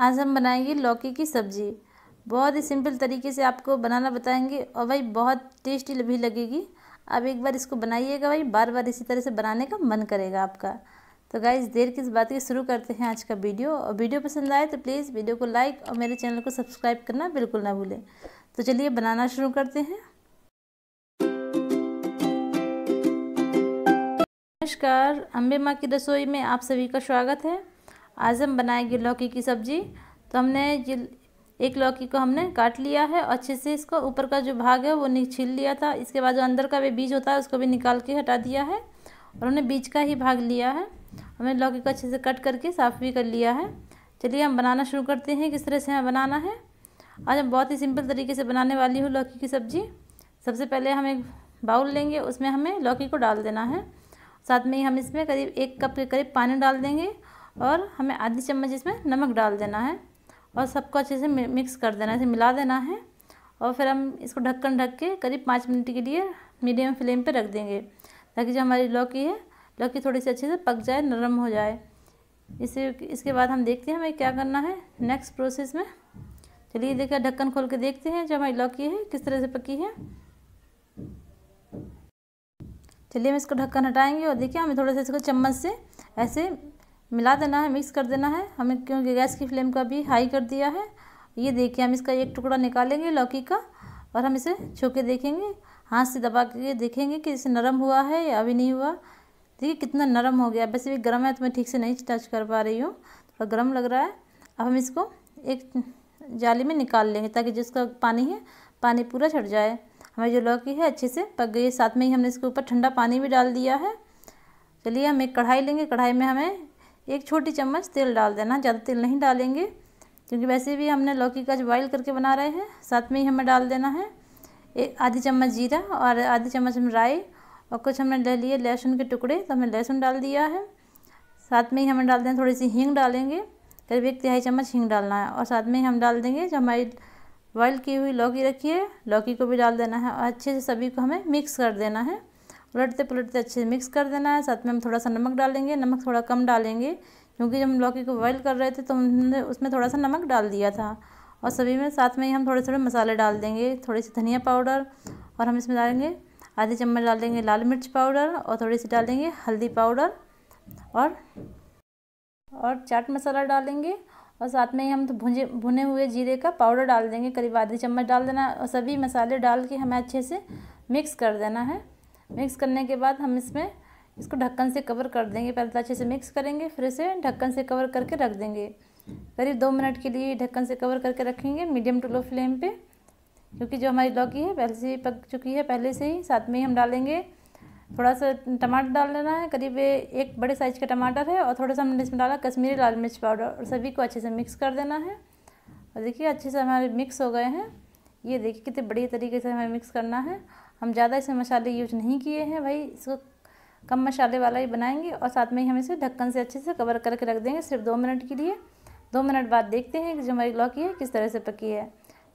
आज हम बनाएंगे लौकी की सब्ज़ी बहुत ही सिंपल तरीके से आपको बनाना बताएंगे और भाई बहुत टेस्टी भी लगेगी आप एक बार इसको बनाइएगा भाई बार बार इसी तरह से बनाने का मन करेगा आपका तो गाइज देर किस बात की शुरू करते हैं आज का वीडियो और वीडियो पसंद आए तो प्लीज़ वीडियो को लाइक और मेरे चैनल को सब्सक्राइब करना बिल्कुल ना भूलें तो चलिए बनाना शुरू करते हैं नमस्कार अम्बे माँ की रसोई में आप सभी का स्वागत है आज हम बनाएंगे लौकी की सब्ज़ी तो हमने ये एक लौकी को हमने काट लिया है अच्छे से इसको ऊपर का जो भाग है वो छील लिया था इसके बाद जो अंदर का भी बीज होता है उसको भी निकाल के हटा दिया है और हमने बीज का ही भाग लिया है हमने लौकी को अच्छे से कट करके साफ़ भी कर लिया है चलिए हम बनाना शुरू करते हैं किस तरह से हमें बनाना है आज हम बहुत ही सिंपल तरीके से बनाने वाली हूँ लौकी की सब्ज़ी सबसे पहले हम एक बाउल लेंगे उसमें हमें लौकी को डाल देना है साथ में ही हम इसमें करीब एक कप के करीब पानी डाल देंगे और हमें आधी चम्मच इसमें नमक डाल देना है और सबको अच्छे से मिक्स कर देना है इसे मिला देना है और फिर हम इसको ढक्कन ढक के करीब पाँच मिनट के लिए मीडियम फ्लेम पर रख देंगे ताकि जो हमारी लौकी है लौकी थोड़ी सी अच्छे से पक जाए नरम हो जाए इसे इसके बाद हम देखते हैं हमें क्या करना है नेक्स्ट प्रोसेस में चलिए देखिए ढक्कन खोल के देखते हैं जो हमारी लौकी है किस तरह से पकी है चलिए हम इसको ढक्कन हटाएंगे और देखिए हमें थोड़ा सा इसको चम्मच से ऐसे मिला देना है मिक्स कर देना है हमें क्योंकि गैस की फ्लेम का भी हाई कर दिया है ये देखिए हम इसका एक टुकड़ा निकालेंगे लौकी का और हम इसे छो के देखेंगे हाथ से दबा के देखेंगे कि इसे नरम हुआ है या अभी नहीं हुआ देखिए कितना नरम हो गया वैसे भी गर्म है तो मैं ठीक से नहीं टच कर पा रही हूँ थोड़ा गर्म लग रहा है अब हम इसको एक जाली में निकाल लेंगे ताकि जिसका पानी है पानी पूरा छट जाए हमारी जो लौकी है अच्छे से पक गई है साथ में ही हमने इसके ऊपर ठंडा पानी भी डाल दिया है चलिए हम एक कढ़ाई लेंगे कढ़ाई में हमें एक छोटी चम्मच तेल डाल देना ज़्यादा तेल नहीं डालेंगे क्योंकि वैसे भी हमने लौकी का जो करके बना रहे हैं साथ में ही हमें डाल देना है एक आधी चम्मच जीरा और आधी चम्मच हम राई और कुछ हमने ले लिए लहसुन के टुकड़े तो हमने लहसुन डाल दिया है साथ में ही हमें डाल देना थोड़ी सी हींग डालेंगे करीब एक तिहाई चम्मच हींग डालना है और साथ में ही हम डाल देंगे जो हमारी बॉइल की हुई लौकी रखी है लौकी को भी डाल देना है और अच्छे से सभी को हमें मिक्स कर देना है उलटते पलटते अच्छे से मिक्स कर देना है साथ में हम थोड़ा सा नमक डालेंगे नमक थोड़ा कम डालेंगे क्योंकि जब हम लौकी को बॉयल कर रहे थे तो हमने उसमें थोड़ा सा नमक डाल दिया था और सभी में साथ में ही हम थोड़े थोड़े मसाले डाल देंगे थोड़ी सी धनिया पाउडर और हम इसमें डालेंगे आधे चम्मच डालेंगे लाल मिर्च पाउडर और थोड़ी सी डालेंगे हल्दी पाउडर और और चाट मसाला डालेंगे और साथ में ही हम तो भुने भुने हुए जीरे का पाउडर डाल देंगे करीब आधे चम्मच डाल देना और सभी मसाले डाल के हमें अच्छे से मिक्स कर देना है मिक्स करने के बाद हम इसमें इसको ढक्कन से कवर कर देंगे पहले तो अच्छे से मिक्स करेंगे फिर इसे ढक्कन से कवर करके रख देंगे करीब दो मिनट के लिए ढक्कन से कवर करके रखेंगे मीडियम टू लो फ्लेम पे क्योंकि जो हमारी लौकी है पहले से ही पक चुकी है पहले से ही साथ में ही हम डालेंगे थोड़ा सा टमाटर डाल लेना है करीब एक बड़े साइज का टमाटर है और थोड़ा सा हमने इसमें डाला कश्मीरी लाल मिर्च पाउडर और सभी को अच्छे से मिक्स कर देना है और देखिए अच्छे से हमारे मिक्स हो गए हैं ये देखिए कितने बढ़िया तरीके से हमें मिक्स करना है हम ज़्यादा इसमें मसाले यूज नहीं किए हैं भाई इसको कम मसाले वाला ही बनाएंगे और साथ में ही हम इसे ढक्कन से अच्छे से कवर करके रख देंगे सिर्फ दो मिनट के लिए दो मिनट बाद देखते हैं कि जो हमारी लौकी है किस तरह से पकी है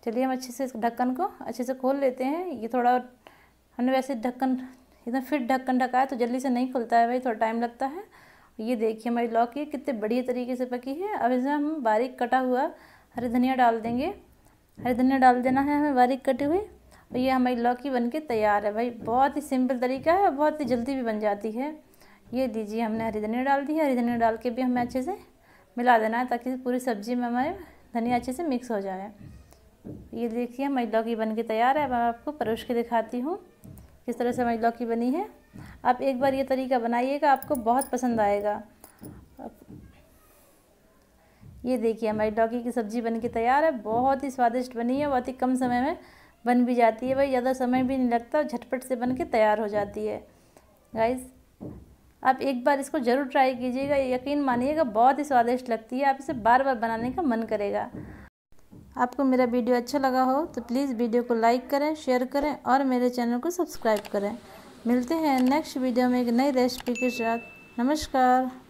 चलिए हम अच्छे से इस ढक्कन को अच्छे से खोल लेते हैं ये थोड़ा हमने वैसे ढक्कन एकदम फिट ढक्कन ढका है तो जल्दी से नहीं खुलता है भाई थोड़ा टाइम लगता है ये देखिए हमारी लौकी कितने बढ़िया तरीके से पकी है अब इसमें हम बारीक कटा हुआ हरी धनिया डाल देंगे हरी धनिया डाल देना है हमें बारीक कटी हुई और तो ये हमारी लौकी बन के तैयार है भाई बहुत ही सिंपल तरीका है और बहुत ही जल्दी भी बन जाती है ये दीजिए हमने हरी धनिया डाल दी है हरी धनिया डाल के भी हमें अच्छे से मिला देना है ताकि पूरी सब्ज़ी में हमारे धनिया अच्छे से मिक्स हो जाए ये देखिए हमारी लौकी बन के तैयार है अब आपको परोस के दिखाती हूँ किस तरह से हमारी लौकी बनी है आप एक बार ये तरीका बनाइएगा आपको बहुत पसंद आएगा ये देखिए हमारी लौकी की सब्ज़ी बन के तैयार है बहुत ही स्वादिष्ट बनी है बहुत ही कम समय में बन भी जाती है भाई ज़्यादा समय भी नहीं लगता और झटपट से बन के तैयार हो जाती है गाइस आप एक बार इसको ज़रूर ट्राई कीजिएगा यकीन मानिएगा बहुत ही स्वादिष्ट लगती है आप इसे बार बार बनाने का मन करेगा आपको मेरा वीडियो अच्छा लगा हो तो प्लीज़ वीडियो को लाइक करें शेयर करें और मेरे चैनल को सब्सक्राइब करें मिलते हैं नेक्स्ट वीडियो में एक नई रेसिपी के साथ नमस्कार